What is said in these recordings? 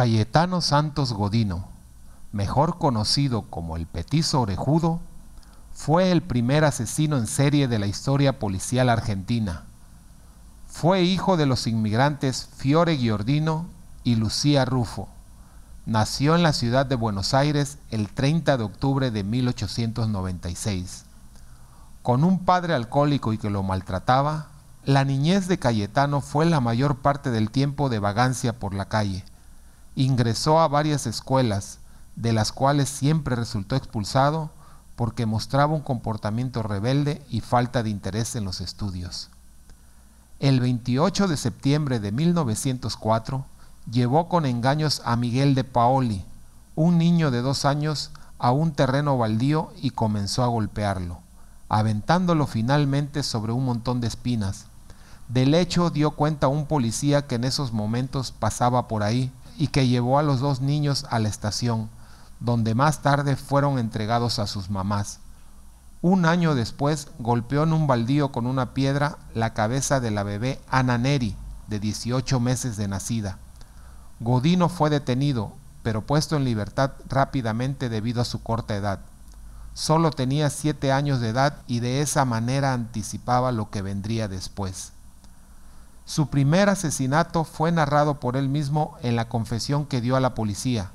Cayetano Santos Godino, mejor conocido como el Petizo Orejudo, fue el primer asesino en serie de la historia policial argentina. Fue hijo de los inmigrantes Fiore Giordino y Lucía Rufo. Nació en la ciudad de Buenos Aires el 30 de octubre de 1896. Con un padre alcohólico y que lo maltrataba, la niñez de Cayetano fue la mayor parte del tiempo de vagancia por la calle. Ingresó a varias escuelas, de las cuales siempre resultó expulsado porque mostraba un comportamiento rebelde y falta de interés en los estudios. El 28 de septiembre de 1904 llevó con engaños a Miguel de Paoli, un niño de dos años, a un terreno baldío y comenzó a golpearlo, aventándolo finalmente sobre un montón de espinas. Del hecho dio cuenta un policía que en esos momentos pasaba por ahí, y que llevó a los dos niños a la estación, donde más tarde fueron entregados a sus mamás. Un año después golpeó en un baldío con una piedra la cabeza de la bebé Ananeri, Neri, de 18 meses de nacida. Godino fue detenido, pero puesto en libertad rápidamente debido a su corta edad. Solo tenía siete años de edad y de esa manera anticipaba lo que vendría después. Su primer asesinato fue narrado por él mismo en la confesión que dio a la policía.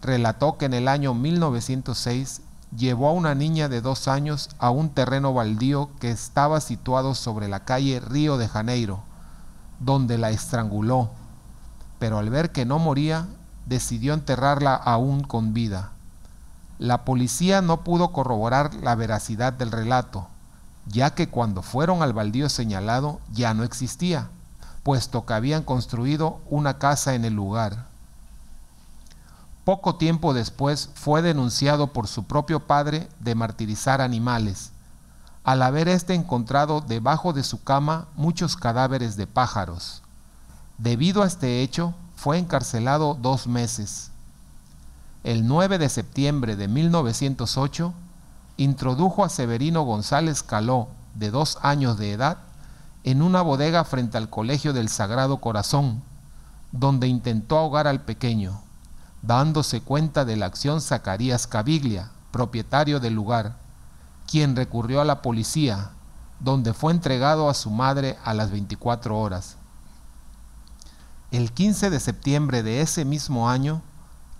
Relató que en el año 1906 llevó a una niña de dos años a un terreno baldío que estaba situado sobre la calle Río de Janeiro, donde la estranguló, pero al ver que no moría, decidió enterrarla aún con vida. La policía no pudo corroborar la veracidad del relato, ya que cuando fueron al baldío señalado ya no existía puesto que habían construido una casa en el lugar. Poco tiempo después fue denunciado por su propio padre de martirizar animales, al haber éste encontrado debajo de su cama muchos cadáveres de pájaros. Debido a este hecho, fue encarcelado dos meses. El 9 de septiembre de 1908, introdujo a Severino González Caló, de dos años de edad, en una bodega frente al Colegio del Sagrado Corazón, donde intentó ahogar al pequeño, dándose cuenta de la acción Zacarías Caviglia, propietario del lugar, quien recurrió a la policía, donde fue entregado a su madre a las 24 horas. El 15 de septiembre de ese mismo año,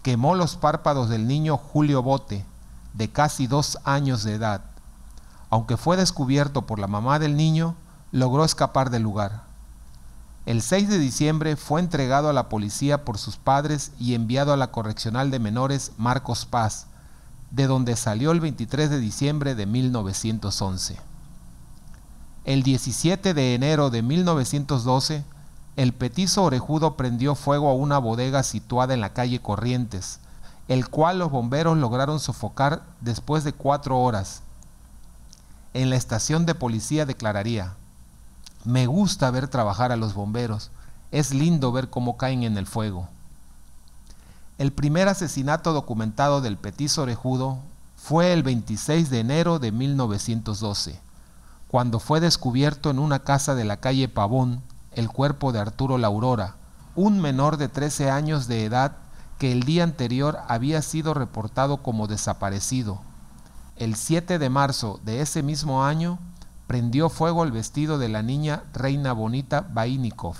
quemó los párpados del niño Julio Bote, de casi dos años de edad. Aunque fue descubierto por la mamá del niño, logró escapar del lugar. El 6 de diciembre fue entregado a la policía por sus padres y enviado a la correccional de menores Marcos Paz, de donde salió el 23 de diciembre de 1911. El 17 de enero de 1912, el petizo orejudo prendió fuego a una bodega situada en la calle Corrientes, el cual los bomberos lograron sofocar después de cuatro horas. En la estación de policía declararía, me gusta ver trabajar a los bomberos. Es lindo ver cómo caen en el fuego. El primer asesinato documentado del Petiz orejudo fue el 26 de enero de 1912, cuando fue descubierto en una casa de la calle Pavón el cuerpo de Arturo Laurora, un menor de 13 años de edad que el día anterior había sido reportado como desaparecido. El 7 de marzo de ese mismo año, prendió fuego al vestido de la niña Reina Bonita Bainikov,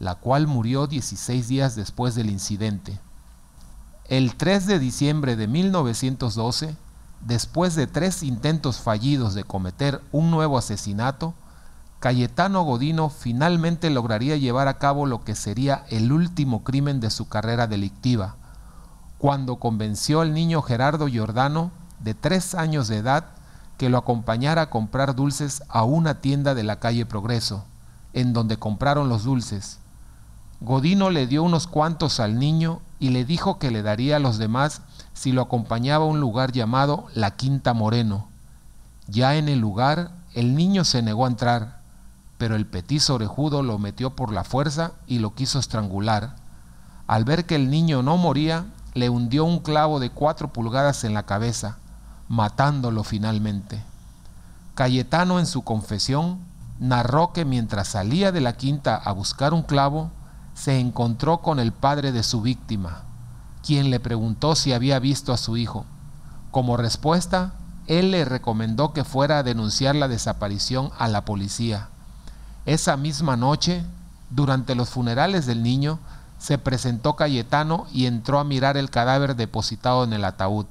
la cual murió 16 días después del incidente. El 3 de diciembre de 1912, después de tres intentos fallidos de cometer un nuevo asesinato, Cayetano Godino finalmente lograría llevar a cabo lo que sería el último crimen de su carrera delictiva, cuando convenció al niño Gerardo Giordano, de tres años de edad, que lo acompañara a comprar dulces a una tienda de la calle Progreso, en donde compraron los dulces. Godino le dio unos cuantos al niño y le dijo que le daría a los demás si lo acompañaba a un lugar llamado La Quinta Moreno. Ya en el lugar, el niño se negó a entrar, pero el petit orejudo lo metió por la fuerza y lo quiso estrangular. Al ver que el niño no moría, le hundió un clavo de cuatro pulgadas en la cabeza matándolo finalmente. Cayetano en su confesión narró que mientras salía de la quinta a buscar un clavo, se encontró con el padre de su víctima, quien le preguntó si había visto a su hijo. Como respuesta, él le recomendó que fuera a denunciar la desaparición a la policía. Esa misma noche, durante los funerales del niño, se presentó Cayetano y entró a mirar el cadáver depositado en el ataúd.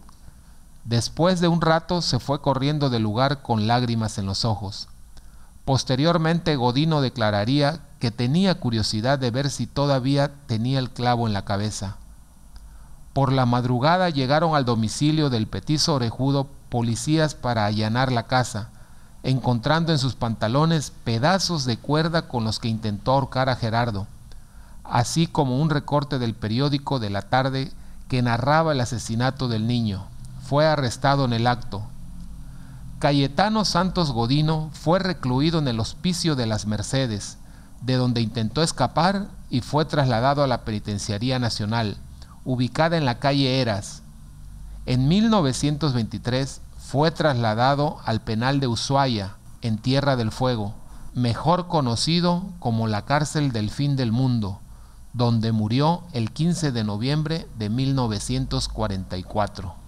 Después de un rato se fue corriendo del lugar con lágrimas en los ojos. Posteriormente Godino declararía que tenía curiosidad de ver si todavía tenía el clavo en la cabeza. Por la madrugada llegaron al domicilio del petizo orejudo policías para allanar la casa, encontrando en sus pantalones pedazos de cuerda con los que intentó ahorcar a Gerardo, así como un recorte del periódico de la tarde que narraba el asesinato del niño fue arrestado en el acto. Cayetano Santos Godino fue recluido en el hospicio de las Mercedes, de donde intentó escapar y fue trasladado a la Penitenciaría Nacional, ubicada en la calle Eras. En 1923 fue trasladado al penal de Ushuaia, en Tierra del Fuego, mejor conocido como la cárcel del fin del mundo, donde murió el 15 de noviembre de 1944.